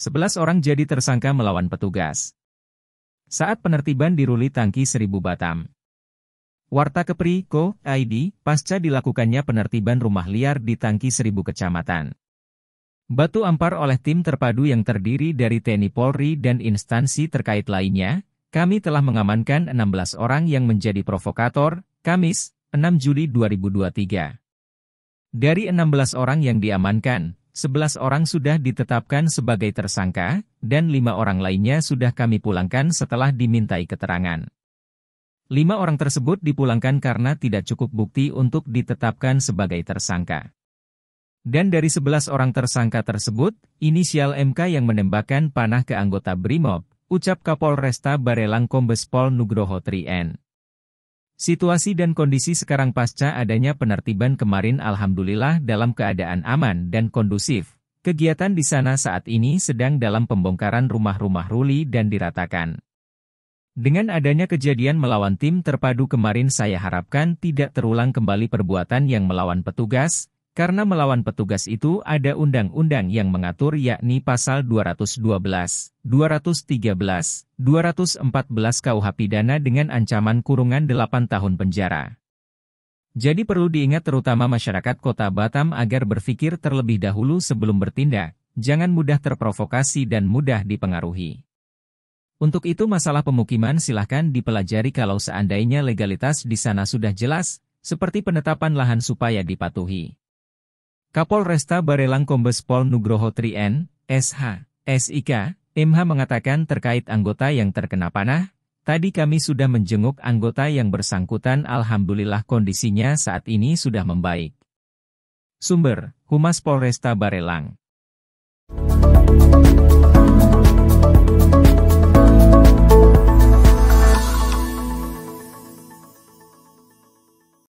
11 orang jadi tersangka melawan petugas. Saat penertiban di Ruli Tangki Seribu Batam. Warta Kepri, Ko, ID, pasca dilakukannya penertiban rumah liar di Tangki Seribu Kecamatan. Batu ampar oleh tim terpadu yang terdiri dari TNI Polri dan instansi terkait lainnya, kami telah mengamankan 16 orang yang menjadi provokator, Kamis, 6 Juli 2023. Dari 16 orang yang diamankan, 11 orang sudah ditetapkan sebagai tersangka, dan lima orang lainnya sudah kami pulangkan setelah dimintai keterangan. Lima orang tersebut dipulangkan karena tidak cukup bukti untuk ditetapkan sebagai tersangka. Dan dari sebelas orang tersangka tersebut, inisial MK yang menembakkan panah ke anggota BRIMOB, ucap Kapolresta Barelang Kombespol Pol Nugroho Trien. Situasi dan kondisi sekarang pasca adanya penertiban kemarin alhamdulillah dalam keadaan aman dan kondusif. Kegiatan di sana saat ini sedang dalam pembongkaran rumah-rumah ruli dan diratakan. Dengan adanya kejadian melawan tim terpadu kemarin saya harapkan tidak terulang kembali perbuatan yang melawan petugas, karena melawan petugas itu ada undang-undang yang mengatur yakni pasal 212, 213, 214 KUH pidana dengan ancaman kurungan 8 tahun penjara. Jadi perlu diingat terutama masyarakat kota Batam agar berpikir terlebih dahulu sebelum bertindak, jangan mudah terprovokasi dan mudah dipengaruhi. Untuk itu masalah pemukiman silahkan dipelajari kalau seandainya legalitas di sana sudah jelas, seperti penetapan lahan supaya dipatuhi. Kapolresta Barelang Kombes Pol Nugroho Trien, SH, SIK, MH mengatakan terkait anggota yang terkena panah, tadi kami sudah menjenguk anggota yang bersangkutan Alhamdulillah kondisinya saat ini sudah membaik. Sumber, Humas Polresta Barelang